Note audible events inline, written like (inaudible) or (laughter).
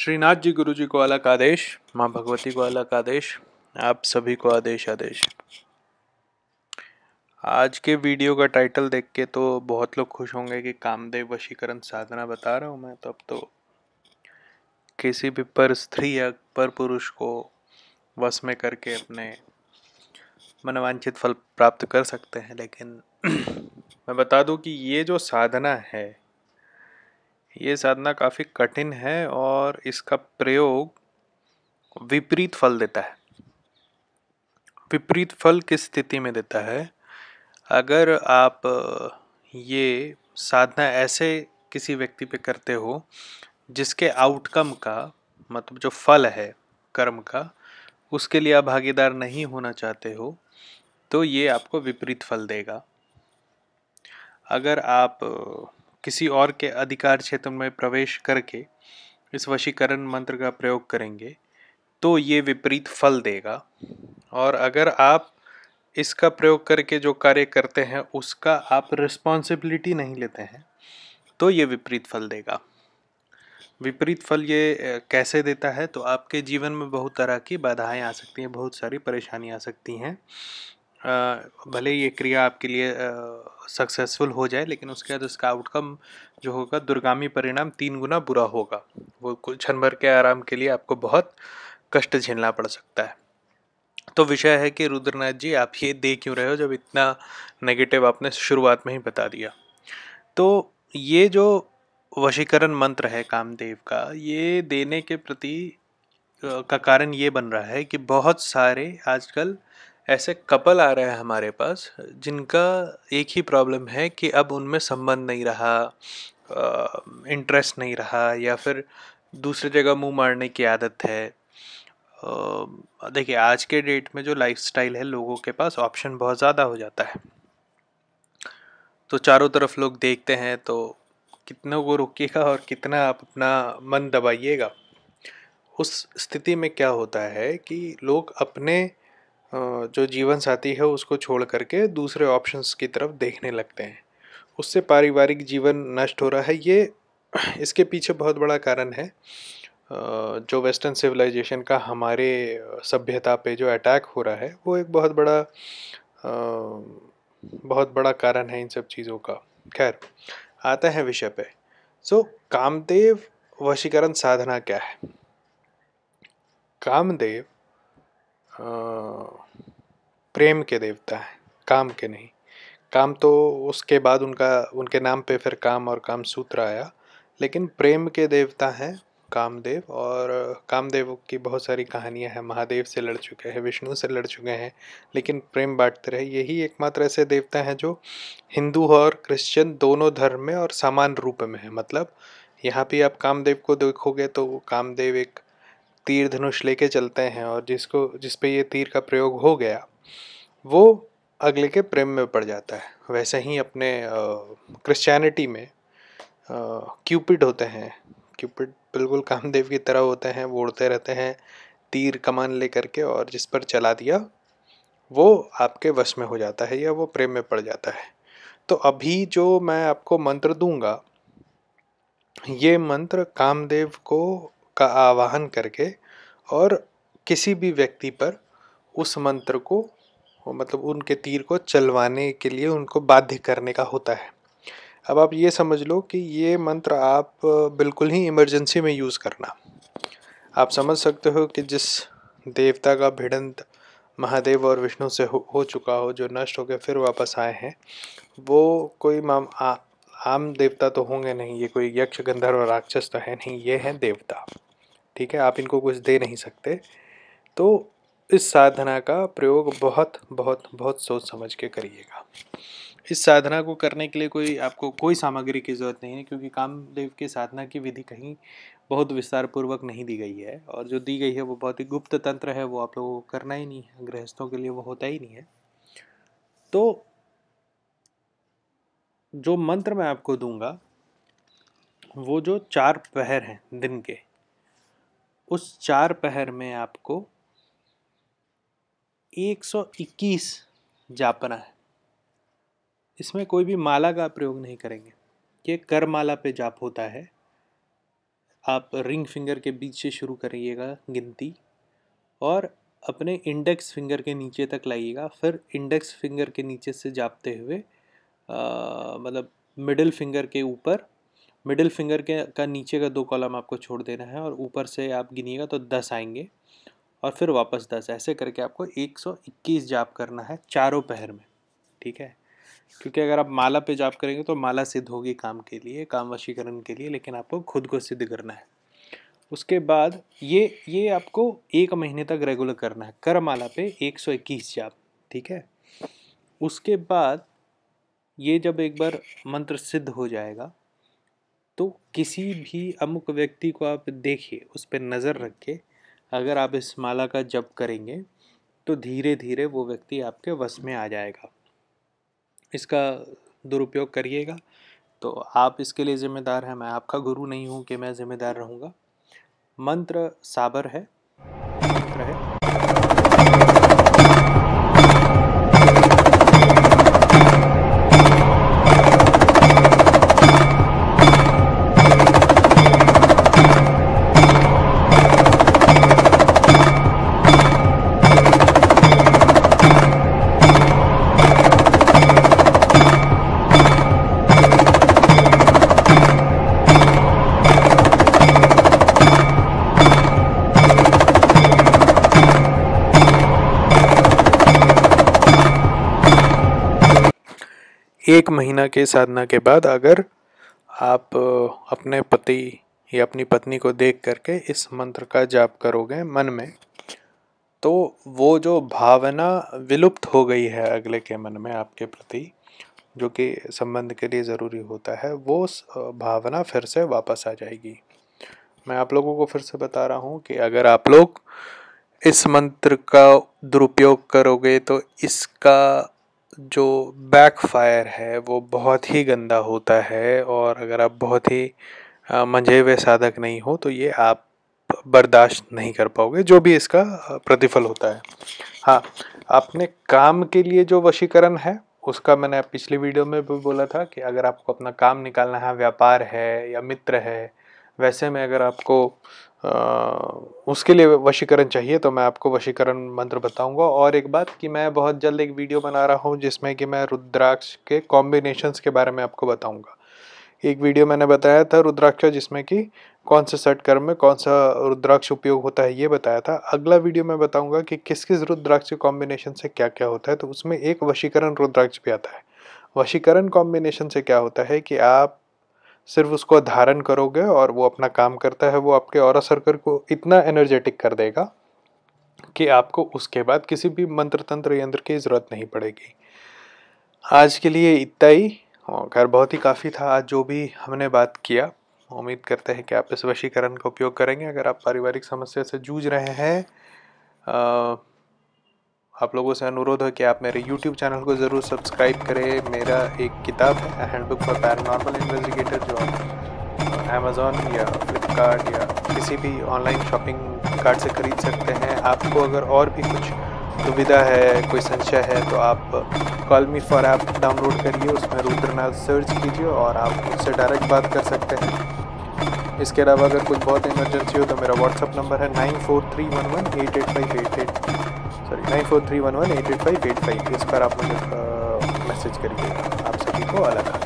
श्रीनाथ जी गुरु जी को अलग आदेश माँ भगवती को अलग आदेश आप सभी को आदेश आदेश आज के वीडियो का टाइटल देख के तो बहुत लोग खुश होंगे कि कामदेव वशीकरण साधना बता रहा हूँ मैं तो अब तो किसी भी पर स्त्री या पर पुरुष को वश में करके अपने मनवांछित फल प्राप्त कर सकते हैं लेकिन (clears throat) मैं बता दूं कि ये जो साधना है ये साधना काफ़ी कठिन है और इसका प्रयोग विपरीत फल देता है विपरीत फल किस स्थिति में देता है अगर आप ये साधना ऐसे किसी व्यक्ति पे करते हो जिसके आउटकम का मतलब जो फल है कर्म का उसके लिए आप भागीदार नहीं होना चाहते हो तो ये आपको विपरीत फल देगा अगर आप किसी और के अधिकार क्षेत्र में प्रवेश करके इस वशीकरण मंत्र का प्रयोग करेंगे तो ये विपरीत फल देगा और अगर आप इसका प्रयोग करके जो कार्य करते हैं उसका आप रिस्पॉन्सिबिलिटी नहीं लेते हैं तो ये विपरीत फल देगा विपरीत फल ये कैसे देता है तो आपके जीवन में बहुत तरह की बाधाएं आ सकती हैं बहुत सारी परेशानी आ सकती हैं भले ही ये क्रिया आपके लिए सक्सेसफुल हो जाए लेकिन उसके बाद उसका आउटकम जो होगा दुर्गामी परिणाम तीन गुना बुरा होगा वो क्षण भर के आराम के लिए आपको बहुत कष्ट झेलना पड़ सकता है तो विषय है कि रुद्रनाथ जी आप ये दे क्यों रहे हो जब इतना नेगेटिव आपने शुरुआत में ही बता दिया तो ये जो वशीकरण मंत्र है कामदेव का ये देने के प्रति का कारण ये बन रहा है कि बहुत सारे आजकल ऐसे कपल आ रहे हैं हमारे पास जिनका एक ही प्रॉब्लम है कि अब उनमें संबंध नहीं रहा इंटरेस्ट नहीं रहा या फिर दूसरी जगह मुंह मारने की आदत है देखिए आज के डेट में जो लाइफस्टाइल है लोगों के पास ऑप्शन बहुत ज़्यादा हो जाता है तो चारों तरफ लोग देखते हैं तो कितने को रुकीगा और कितना आप अपना मन दबाइएगा उस स्थिति में क्या होता है कि लोग अपने जो जीवन साथी है उसको छोड़ करके दूसरे ऑप्शंस की तरफ देखने लगते हैं उससे पारिवारिक जीवन नष्ट हो रहा है ये (clears throat) इसके पीछे बहुत बड़ा कारण है जो वेस्टर्न सिविलाइजेशन का हमारे सभ्यता पे जो अटैक हो रहा है वो एक बहुत बड़ा बहुत बड़ा कारण है इन सब चीज़ों का खैर आते हैं विषय पे सो so, कामदेव वशीकरण साधना क्या है कामदेव हाँ, प्रेम के देवता हैं काम के नहीं काम तो उसके बाद उनका उनके नाम पे फिर काम और काम सूत्र आया लेकिन प्रेम के देवता हैं कामदेव और कामदेव की बहुत सारी कहानियां हैं महादेव से लड़ चुके हैं विष्णु से लड़ चुके हैं लेकिन प्रेम बांटते रहे यही एकमात्र ऐसे देवता हैं जो हिंदू और क्रिश्चियन दोनों धर्म में और समान रूप में है मतलब यहाँ भी आप कामदेव को देखोगे तो कामदेव एक तीर धनुष लेके चलते हैं और जिसको जिस पे ये तीर का प्रयोग हो गया वो अगले के प्रेम में पड़ जाता है वैसे ही अपने क्रिश्चियनिटी में क्यूपिड होते हैं क्यूपिड बिल्कुल कामदेव की तरह होते हैं वो उड़ते रहते हैं तीर कमान लेकर के और जिस पर चला दिया वो आपके वश में हो जाता है या वो प्रेम में पड़ जाता है तो अभी जो मैं आपको मंत्र दूंगा ये मंत्र कामदेव को का आवाहन करके और किसी भी व्यक्ति पर उस मंत्र को मतलब उनके तीर को चलवाने के लिए उनको बाध्य करने का होता है अब आप ये समझ लो कि ये मंत्र आप बिल्कुल ही इमरजेंसी में यूज़ करना आप समझ सकते हो कि जिस देवता का भिड़ंत महादेव और विष्णु से हो, हो चुका हो जो नष्ट होकर फिर वापस आए हैं वो कोई माम आ, आम देवता तो होंगे नहीं ये कोई यक्ष गंधर्व राक्षस तो है नहीं ये हैं देवता ठीक है आप इनको कुछ दे नहीं सकते तो इस साधना का प्रयोग बहुत बहुत बहुत सोच समझ के करिएगा इस साधना को करने के लिए कोई आपको कोई सामग्री की ज़रूरत नहीं है क्योंकि कामदेव की साधना की विधि कहीं बहुत विस्तार पूर्वक नहीं दी गई है और जो दी गई है वो बहुत ही गुप्त तंत्र है वो आप लोगों को करना ही नहीं है गृहस्थों के लिए वो होता ही नहीं है तो जो मंत्र मैं आपको दूंगा वो जो चार पहर हैं दिन के उस चार पहर में आपको 121 जापना है इसमें कोई भी माला का प्रयोग नहीं करेंगे ये कर माला पे जाप होता है आप रिंग फिंगर के बीच से शुरू करिएगा गिनती और अपने इंडेक्स फिंगर के नीचे तक लाइएगा फिर इंडेक्स फिंगर के नीचे से जापते हुए मतलब मिडिल फिंगर के ऊपर मिडिल फिंगर के का नीचे का दो कॉलम आपको छोड़ देना है और ऊपर से आप गिनिएगा तो दस आएंगे और फिर वापस दस ऐसे करके आपको एक सौ इक्कीस जाप करना है चारों पहर में ठीक है क्योंकि अगर आप माला पे जाप करेंगे तो माला सिद्ध होगी काम के लिए काम वशीकरण के लिए लेकिन आपको खुद को सिद्ध करना है उसके बाद ये ये आपको एक महीने तक रेगुलर करना है कर माला पे इक्कीस जाप ठीक है उसके बाद ये जब एक बार मंत्र सिद्ध हो जाएगा तो किसी भी अमुक व्यक्ति को आप देखिए उस पर नज़र रख के अगर आप इस माला का जप करेंगे तो धीरे धीरे वो व्यक्ति आपके वश में आ जाएगा इसका दुरुपयोग करिएगा तो आप इसके लिए ज़िम्मेदार हैं मैं आपका गुरु नहीं हूँ कि मैं ज़िम्मेदार रहूँगा मंत्र साबर है एक महीना के साधना के बाद अगर आप अपने पति या अपनी पत्नी को देख करके इस मंत्र का जाप करोगे मन में तो वो जो भावना विलुप्त हो गई है अगले के मन में आपके प्रति जो कि संबंध के लिए ज़रूरी होता है वो भावना फिर से वापस आ जाएगी मैं आप लोगों को फिर से बता रहा हूँ कि अगर आप लोग इस मंत्र का दुरुपयोग करोगे तो इसका जो बैकफायर है वो बहुत ही गंदा होता है और अगर आप बहुत ही मंझे हुए साधक नहीं हो तो ये आप बर्दाश्त नहीं कर पाओगे जो भी इसका प्रतिफल होता है हाँ आपने काम के लिए जो वशीकरण है उसका मैंने पिछली वीडियो में भी बोला था कि अगर आपको अपना काम निकालना है व्यापार है या मित्र है वैसे में अगर आपको आ, उसके लिए वशीकरण चाहिए तो मैं आपको वशीकरण मंत्र बताऊंगा और एक बात कि मैं बहुत जल्द एक वीडियो बना रहा हूँ जिसमें कि मैं रुद्राक्ष के कॉम्बिनेशंस के बारे में आपको बताऊंगा एक वीडियो मैंने बताया था रुद्राक्ष जिसमें कि कौन से कर्म में कौन सा रुद्राक्ष उपयोग होता है ये बताया था अगला वीडियो मैं बताऊंगा कि किस किस रुद्राक्ष के कॉम्बिनेशन से क्या क्या होता है तो उसमें एक वशीकरण रुद्राक्ष भी आता है वशीकरण कॉम्बिनेशन से क्या होता है कि आप सिर्फ उसको धारण करोगे और वो अपना काम करता है वो आपके और सर्कल को इतना एनर्जेटिक कर देगा कि आपको उसके बाद किसी भी मंत्र तंत्र यंत्र की ज़रूरत नहीं पड़ेगी आज के लिए इतना ही खैर बहुत ही काफ़ी था आज जो भी हमने बात किया उम्मीद करते हैं कि आप इस वशीकरण का उपयोग करेंगे अगर आप पारिवारिक समस्या से जूझ रहे हैं आप लोगों से अनुरोध है कि आप मेरे यूट्यूब चैनल को ज़रूर सब्सक्राइब करें मेरा एक किताब है हैंडबुक फॉर नॉर्मल इन्वेस्टिगेटर जो अमेज़ोन या फ्लिपकार्ट या किसी भी ऑनलाइन शॉपिंग कार्ट से खरीद सकते हैं आपको अगर और भी कुछ दुविधा है कोई संशय है तो आप कॉलमी फॉर ऐप डाउनलोड करिए उसमें रुद्रनाथ सर्च कीजिए और आप उससे डायरेक्ट बात कर सकते हैं इसके अलावा अगर कुछ बहुत इमरजेंसी हो तो मेरा व्हाट्सअप नंबर है nine four three one one eight eight five eight eight nine four three one one eight eight five eight five इस पर आप मुझे मैसेज करिए आप सभी को अलग